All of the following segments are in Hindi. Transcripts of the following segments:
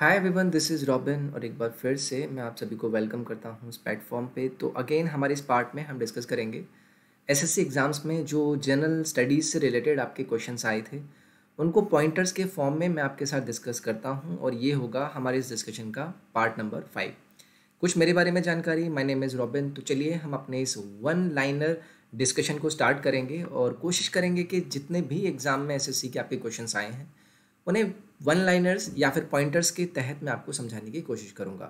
Hi everyone this is Robin और एक बार फिर से मैं आप सभी को वेलकम करता हूँ इस प्लेटफॉर्म पे तो अगेन हमारे इस पार्ट में हम डिस्कस करेंगे एसएससी एग्ज़ाम्स में जो जनरल स्टडीज़ से रिलेटेड आपके क्वेश्चंस आए थे उनको पॉइंटर्स के फॉर्म में मैं आपके साथ डिस्कस करता हूँ और ये होगा हमारे इस डिस्कशन का पार्ट नंबर फाइव कुछ मेरे बारे में जानकारी माई नेम इज़ रॉबिन तो चलिए हम अपने इस वन लाइनर डिस्कशन को स्टार्ट करेंगे और कोशिश करेंगे कि जितने भी एग्ज़ाम में एस के आपके क्वेश्चन आए हैं उन्हें वन लाइनर्स या फिर पॉइंटर्स के तहत मैं आपको समझाने की कोशिश करूँगा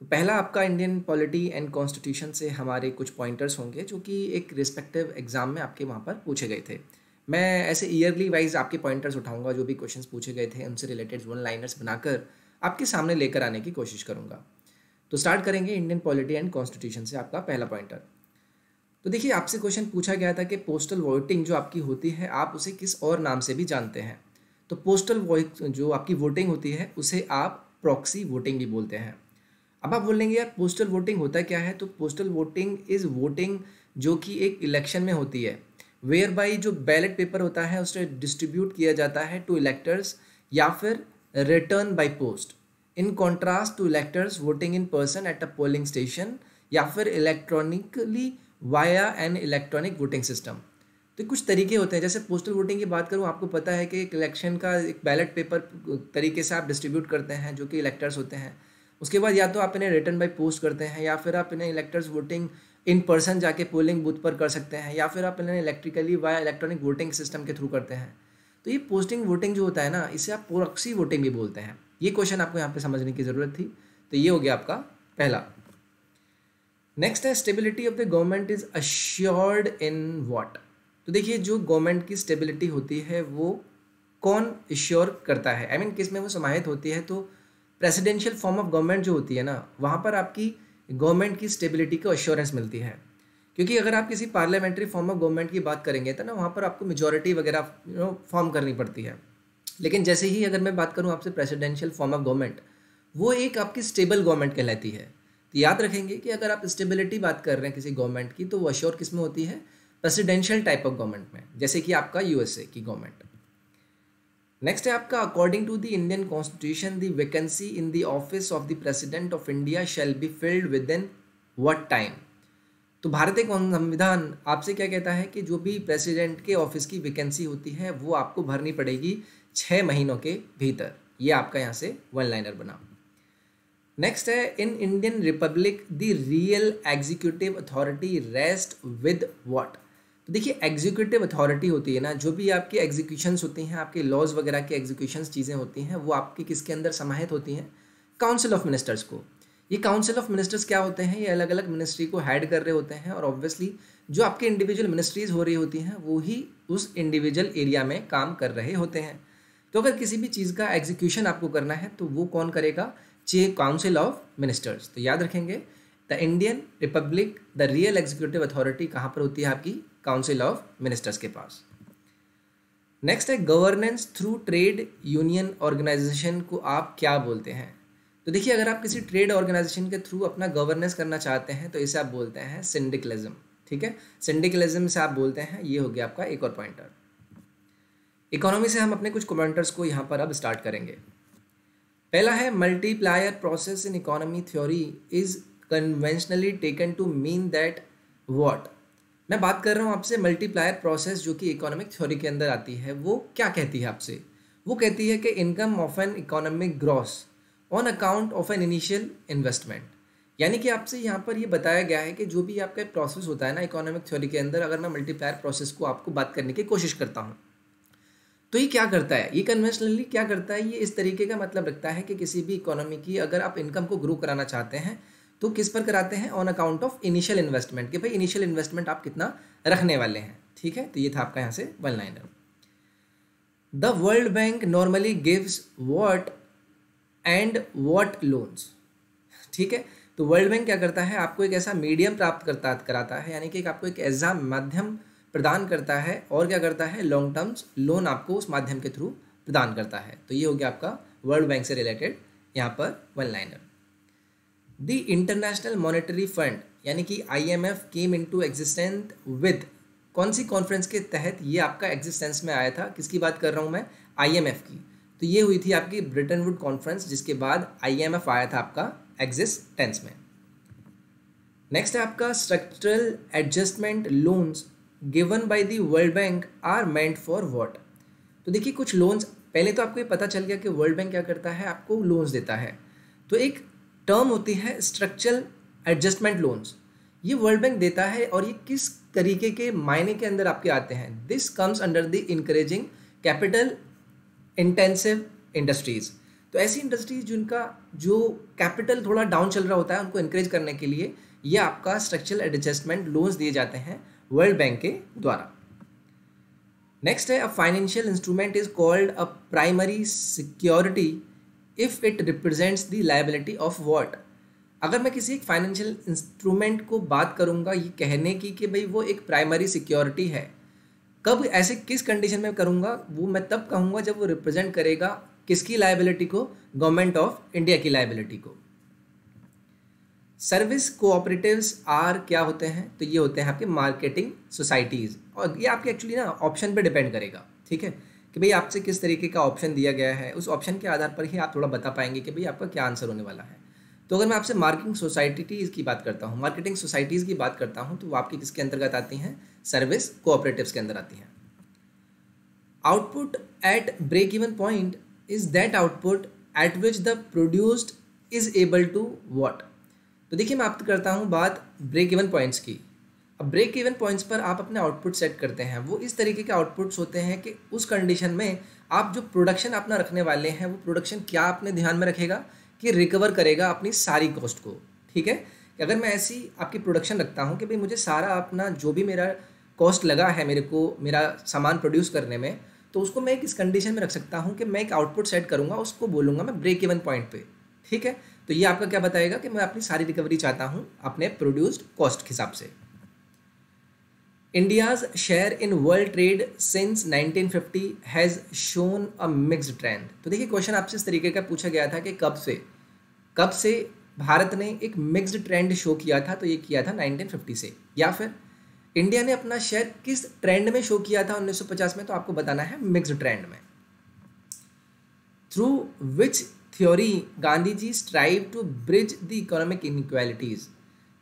तो पहला आपका इंडियन पॉलिटी एंड कॉन्स्टिट्यूशन से हमारे कुछ पॉइंटर्स होंगे जो कि एक रिस्पेक्टिव एग्जाम में आपके वहाँ पर पूछे गए थे मैं ऐसे ईयरली वाइज आपके पॉइंटर्स उठाऊंगा जो भी क्वेश्चंस पूछे गए थे उनसे रिलेटेड वन लाइनर्स बनाकर आपके सामने लेकर आने की कोशिश करूंगा तो स्टार्ट करेंगे इंडियन पॉलिटी एंड कॉन्स्टिट्यूशन से आपका पहला पॉइंटर तो देखिए आपसे क्वेश्चन पूछा गया था कि पोस्टल वोटिंग जो आपकी होती है आप उसे किस और नाम से भी जानते हैं तो पोस्टल वॉइस जो आपकी वोटिंग होती है उसे आप प्रॉक्सी वोटिंग भी बोलते हैं अब आप बोलेंगे यार पोस्टल वोटिंग होता क्या है तो पोस्टल वोटिंग इज़ वोटिंग जो कि एक इलेक्शन में होती है वेयर बाई जो बैलेट पेपर होता है उसे डिस्ट्रीब्यूट किया जाता है टू इलेक्टर्स या फिर return by post in contrast to electors voting in person at a polling station या फिर electronically via an electronic voting system तो कुछ तरीके होते हैं जैसे पोस्टल वोटिंग की बात करूँ आपको पता है कि एक इलेक्शन का एक बैलेट पेपर तरीके से आप डिस्ट्रीब्यूट करते हैं जो कि इलेक्टर्स होते हैं उसके बाद या तो आप इन्हें रिटर्न बाई पोस्ट करते हैं या फिर आप इन्हें इलेक्टर्स वोटिंग इन पर्सन जाके पोलिंग बूथ पर कर सकते हैं या फिर आप इन्हें electrically via electronic voting system के थ्रू करते हैं तो ये पोस्टिंग वोटिंग जो होता है ना इसे आप पोरक्सी वोटिंग भी बोलते हैं ये क्वेश्चन आपको यहाँ पे समझने की ज़रूरत थी तो ये हो गया आपका पहला नेक्स्ट है stability of the government is assured in what तो देखिए जो गवर्नमेंट की स्टेबिलिटी होती है वो कौन इश्योर करता है आई I मीन mean, किस में वो समाहित होती है तो प्रेसिडेंशियल फॉर्म ऑफ गवर्नमेंट जो होती है ना वहाँ पर आपकी गवर्नमेंट की स्टेबिलिटी को अश्योरेंस मिलती है क्योंकि अगर आप किसी पार्लियामेंट्री फॉर्म ऑफ गवर्नमेंट की बात करेंगे तो ना वहाँ पर आपको मेजोरिटी वगैरह यू नो फॉर्म करनी पड़ती है लेकिन जैसे ही अगर मैं बात करूँ आपसे प्रेसिडेंशियल फॉर्म ऑफ गवर्नमेंट वो एक आपकी स्टेबल गवर्नमेंट कहलाती है तो याद रखेंगे कि अगर आप स्टेबिलिटी बात कर रहे हैं किसी गवर्नमेंट की तो वो अश्योर किस में होती है प्रेसिडेंशियल टाइप ऑफ गवर्नमेंट में जैसे कि आपका यूएसए की गवर्नमेंट नेक्स्ट है आपका according to the Indian constitution the vacancy in the office of the president of India shall be filled within what time तो भारतीय संविधान आपसे क्या कहता है कि जो भी प्रेसिडेंट के ऑफिस की वैकेंसी होती है वो आपको भरनी पड़ेगी छः महीनों के भीतर ये आपका यहाँ से वन लाइनर बना नेक्स्ट है in Indian republic the real executive authority rest with what तो देखिए एग्जीक्यूटिव अथॉरिटी होती है ना जो भी आपके एग्जीक्यूशंस होती हैं आपके लॉज वगैरह के एग्जीक्यूशन चीज़ें होती हैं वो आपके किसके अंदर समाहित होती हैं काउंसिल ऑफ मिनिस्टर्स को ये काउंसिल ऑफ मिनिस्टर्स क्या होते हैं ये अलग अलग मिनिस्ट्री को हैड कर रहे होते हैं और ऑब्वियसली जो आपके इंडिविजुअल मिनिस्ट्रीज़ हो रही होती हैं वो ही उस इंडिविजुअल एरिया में काम कर रहे होते हैं तो अगर किसी भी चीज़ का एग्जीक्यूशन आपको करना है तो वो कौन करेगा चे काउंसिल ऑफ मिनिस्टर्स तो याद रखेंगे the Indian republic the real executive authority कहाँ पर होती है आपकी काउंसिल ऑफ मिनिस्टर्स के पास नेक्स्ट है governance through trade union organisation को आप क्या बोलते हैं तो देखिए अगर आप किसी ट्रेड ऑर्गेनाइजेशन के थ्रू अपना गवर्नेंस करना चाहते हैं तो इसे आप बोलते हैं सिंडिकलिज्म ठीक है सिंडिकलिज्म से आप बोलते हैं ये हो गया आपका एक और पॉइंटर इकोनॉमी से हम अपने कुछ कमेंटर्स को यहाँ पर अब स्टार्ट करेंगे पहला है multiplier process in economy theory is conventionally taken to mean that what मैं बात कर रहा हूँ आपसे मल्टीप्लायर प्रोसेस जो कि इकोनॉमिक थ्योरी के अंदर आती है वो क्या कहती है आपसे वो कहती है कि income of an economic grows on account of an initial investment यानी कि आपसे यहाँ पर ये यह बताया गया है कि जो भी आपका प्रोसेस होता है ना इकोनॉमिक थ्योरी के अंदर अगर मैं मल्टीप्लायर प्रोसेस को आपको बात करने की कोशिश करता हूँ तो ये क्या करता है ये कन्वेंशनली क्या करता है ये इस तरीके का मतलब रखता है कि किसी भी इकोनॉमी की अगर आप इनकम को ग्रो कराना चाहते हैं तो किस पर कराते हैं on account of initial investment कि भाई इनिशियल इन्वेस्टमेंट आप कितना रखने वाले हैं ठीक है तो ये था आपका यहाँ से one liner the World Bank normally gives what and what loans ठीक है तो वर्ल्ड बैंक क्या करता है आपको एक ऐसा मीडियम प्राप्त करता कराता है यानी कि आपको एक ऐसा माध्यम प्रदान करता है और क्या करता है लॉन्ग टर्म्स लोन आपको उस माध्यम के थ्रू प्रदान करता है तो ये हो गया आपका वर्ल्ड बैंक से रिलेटेड यहाँ पर one liner the International Monetary Fund यानी कि IMF came into existence with कौन सी कॉन्फ्रेंस के तहत ये आपका एग्जिस्टेंस में आया था किसकी बात कर रहा हूँ मैं आईएमएफ की तो ये हुई थी आपकी ब्रिटन वुड कॉन्फ्रेंस जिसके बाद आईएमएफ आया था आपका एग्जिस्टेंस में नेक्स्ट है आपका structural adjustment loans given by the World Bank are meant for what तो देखिए कुछ लोन्स पहले तो आपको ये पता चल गया कि वर्ल्ड बैंक क्या करता है आपको लोन्स देता है तो एक टर्म होती है स्ट्रक्चरल एडजस्टमेंट लोन्स ये वर्ल्ड बैंक देता है और ये किस तरीके के मायने के अंदर आपके आते हैं this comes under the increasing capital intensive industries तो ऐसी इंडस्ट्रीज जिनका जो कैपिटल थोड़ा डाउन चल रहा होता है उनको इंक्रेज करने के लिए ये आपका स्ट्रक्चरल एडजस्टमेंट लोन्स दिए जाते हैं वर्ल्ड बैंक के द्वारा नेक्स्ट है a financial instrument is called a primary security if it represents the liability of what अगर मैं किसी एक फाइनेंशियल इंस्ट्रूमेंट को बात करूँगा ये कहने की कि भाई वो एक प्राइमरी सिक्योरिटी है कब ऐसे किस कंडीशन में करूँगा वो मैं तब कहूँगा जब वो रिप्रेजेंट करेगा किसकी लाइबिलिटी को गवर्नमेंट ऑफ इंडिया की लाइबिलिटी को सर्विस कोऑपरेटिव्स आर क्या होते हैं तो ये होते हैं आपके मार्केटिंग सोसाइटीज़ और ये आपके एक्चुअली ना ऑप्शन पे डिपेंड करेगा ठीक है कि भाई आपसे किस तरीके का ऑप्शन दिया गया है उस ऑप्शन के आधार पर ही आप थोड़ा बता पाएंगे कि भाई आपका क्या आंसर होने वाला है तो अगर मैं आपसे मार्केटिंग सोसाइटीज़ की बात करता हूँ मार्केटिंग सोसाइटीज़ की बात करता हूँ तो वो आपकी किसके अंतर्गत आती हैं सर्विस कोऑपरेटिव्स के अंदर आती हैं output at break even point is that output at which the produced is able to what तो देखिए मैं आप करता हूँ बात ब्रेक इवन पॉइंट्स की अब ब्रेक इवन पॉइंट्स पर आप अपने आउटपुट सेट करते हैं वो इस तरीके के आउटपुट्स होते हैं कि उस कंडीशन में आप जो प्रोडक्शन अपना रखने वाले हैं वो प्रोडक्शन क्या आपने ध्यान में रखेगा कि रिकवर करेगा अपनी सारी कॉस्ट को ठीक है अगर मैं ऐसी आपकी प्रोडक्शन रखता हूँ कि भाई मुझे सारा अपना जो भी मेरा कॉस्ट लगा है मेरे को मेरा सामान प्रोड्यूस करने में तो उसको मैं एक इस कंडीशन में रख सकता हूँ कि मैं एक आउटपुट सेट करूँगा उसको बोलूँगा मैं ब्रेक इवन पॉइंट पे ठीक है तो ये आपका क्या बताएगा कि मैं अपनी सारी रिकवरी चाहता हूँ अपने प्रोड्यूस्ड कॉस्ट के हिसाब से India's share in world trade since 1950 has shown a mixed trend. तो देखिए क्वेश्चन आपसे इस तरीके का पूछा गया था कि कब से कब से भारत ने एक मिक्स्ड ट्रेंड शो किया था तो ये किया था 1950 से या फिर इंडिया ने अपना शेयर किस ट्रेंड में शो किया था 1950 में तो आपको बताना है मिक्स्ड ट्रेंड में through which theory Gandhi ji strive to bridge the economic inequalities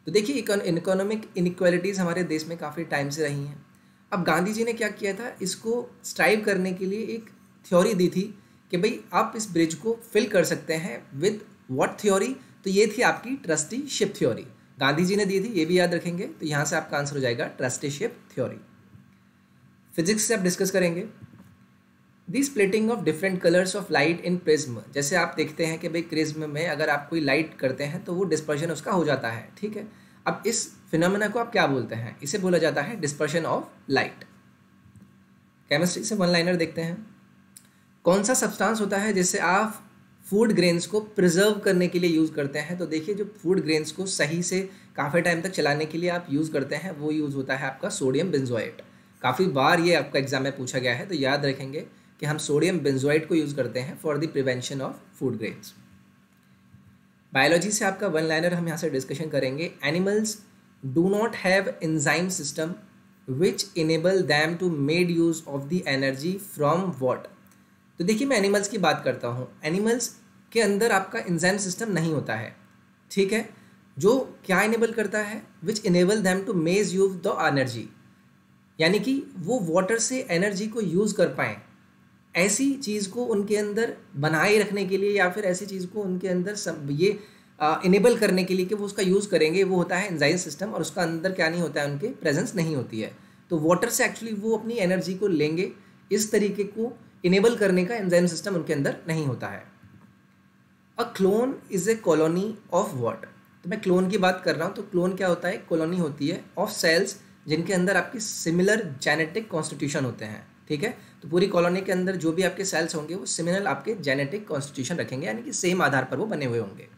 तो देखिए इकोनॉमिक इनक्वालिटीज़ हमारे देश में काफ़ी टाइम से रही हैं अब गांधी जी ने क्या किया था इसको स्ट्राइव करने के लिए एक थ्योरी दी थी कि भाई आप इस ब्रिज को फिल कर सकते हैं विद व्हाट थ्योरी तो ये थी आपकी ट्रस्टीशिप थ्योरी गांधी जी ने दी थी ये भी याद रखेंगे तो यहाँ से आपका आंसर हो जाएगा ट्रस्टीशिप थ्योरी फिजिक्स से आप डिस्कस करेंगे the splitting of different colours of light in prism जैसे आप देखते हैं कि भाई क्रिज्म में अगर आप कोई लाइट करते हैं तो वो डिस्पर्शन उसका हो जाता है ठीक है अब इस फिनमिना को आप क्या बोलते हैं इसे बोला जाता है डिस्पर्शन ऑफ लाइट केमिस्ट्री से वन लाइनर देखते हैं कौन सा सब्सटेंस होता है जिससे आप फूड ग्रेन्स को प्रिजर्व करने के लिए यूज़ करते हैं तो देखिए जो फूड ग्रेन्स को सही से काफ़ी टाइम तक चलाने के लिए आप यूज़ करते हैं वो यूज़ होता है आपका सोडियम बेंजोएट काफ़ी बार ये आपका एग्जाम में पूछा गया है तो याद रखेंगे कि हम सोडियम बेंजोइट को यूज़ करते हैं for the prevention of food grains biology से आपका वन लाइनर हम यहाँ से डिस्कशन करेंगे animals do not have enzyme system which enable them to made use of the energy from what तो देखिए मैं एनिमल्स की बात करता हूँ एनिमल्स के अंदर आपका इंजाइम सिस्टम नहीं होता है ठीक है जो क्या इनेबल करता है which enable them to make use the energy यानी कि वो वाटर से एनर्जी को यूज़ कर पाएँ ऐसी चीज़ को उनके अंदर बनाए रखने के लिए या फिर ऐसी चीज़ को उनके अंदर सब ये इनेबल करने के लिए कि वो उसका यूज़ करेंगे वो होता है एंजाइम सिस्टम और उसका अंदर क्या नहीं होता है उनके प्रेजेंस नहीं होती है तो वाटर से एक्चुअली वो अपनी एनर्जी को लेंगे इस तरीके को इनेबल करने का एंजाइम सिस्टम उनके अंदर नहीं होता है a clone is a colony of water तो मैं क्लोन की बात कर रहा हूँ तो क्लोन क्या होता है कॉलोनी होती है ऑफ सेल्स जिनके अंदर आपकी सिमिलर जेनेटिक कॉन्स्टिट्यूशन होते हैं ठीक है तो पूरी कॉलोनी के अंदर जो भी आपके सेल्स होंगे वो सिमिलर आपके जेनेटिक कॉन्स्टिट्यूशन रखेंगे यानी कि सेम आधार पर वो बने हुए होंगे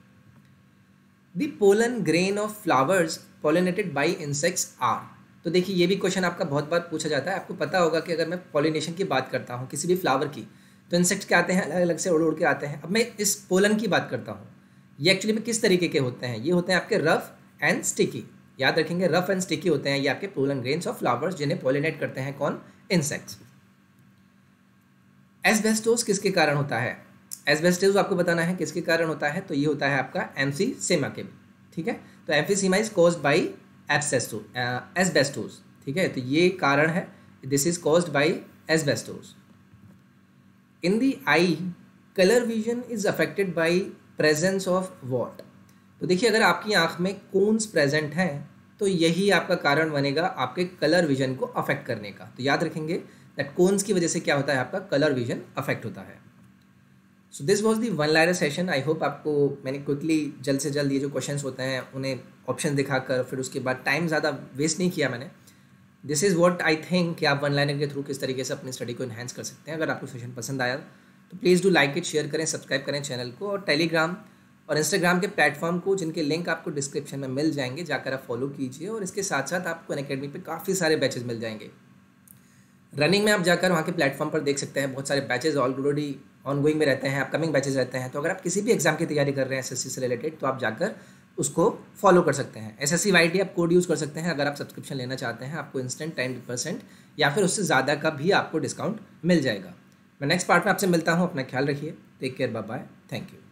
the pollen grain of flowers pollinated by insects are तो देखिए ये भी क्वेश्चन आपका बहुत बार पूछा जाता है आपको पता होगा कि अगर मैं पोलिनेशन की बात करता हूँ किसी भी फ्लावर की तो इंसेक्ट क्या आते हैं अलग अलग से उड़ उड़ के आते हैं अब मैं इस पोलन की बात करता हूँ ये एक्चुअली में किस तरीके के होते हैं ये होते हैं आपके रफ एंड स्टिकी याद रखेंगे रफ एंड स्टिकी होते हैं ये आपके पोलन ग्रेन्स ऑफ फ्लावर्स जिन्हें पोलिनेट करते हैं कौन इंसेक्ट्स एसबेस्टोस किसके कारण होता है एसबेस्टोस आपको बताना है किसके कारण होता है तो ये होता है आपका सेमा के ठीक है तो सीमा is cause by asbestos asbestos ठीक है तो ये कारण है this is caused by asbestos in the eye colour vision is affected by presence of what तो देखिए अगर आपकी आंख में कोन्स प्रेजेंट हैं तो यही आपका कारण बनेगा आपके कलर विजन को अफेक्ट करने का तो याद रखेंगे दैट कोन्स की वजह से क्या होता है आपका कलर विजन अफेक्ट होता है so this was the one liner session I hope आपको मैंने क्विकली जल्द से जल्द ये जो क्वेश्चन होते हैं उन्हें ऑप्शन दिखाकर फिर उसके बाद टाइम ज़्यादा वेस्ट नहीं किया मैंने this is what I think कि आप वन लाइनर के थ्रू किस तरीके से अपनी स्टडी को इन्हेंस कर सकते हैं अगर आपको सेशन पसंद आया तो please do like it share करें सब्सक्राइब करें चैनल को और टेलीग्राम और इंस्टाग्राम के प्लेटफॉर्म को जिनके लिंक आपको डिस्क्रिप्शन में मिल जाएंगे जाकर आप फॉलो कीजिए और इसके साथ साथ आपको अन अकेडमी पर काफ़ी सारे बैचेज मिल जाएंगे रनिंग में आप जाकर वहाँ के प्लेटफॉर्म पर देख सकते हैं बहुत सारे बैचेज ऑलरेडी ऑन गोइंग में रहते हैं अपकमिंग बैचेज रहते हैं तो अगर आप किसी भी एग्जाम की तैयारी कर रहे हैं एस से रिलेटेड तो आप जाकर उसको फॉलो कर सकते हैं एस एस आप कोड यूज़ कर सकते हैं अगर आप सब्सक्रिप्शन लेना चाहते हैं आपको इंस्टेंट टेन परसेंट या फिर उससे ज़्यादा का भी आपको डिस्काउंट मिल जाएगा मैं नेक्स्ट पार्ट में आपसे मिलता हूँ अपना ख्याल रखिए take care bye bye thank you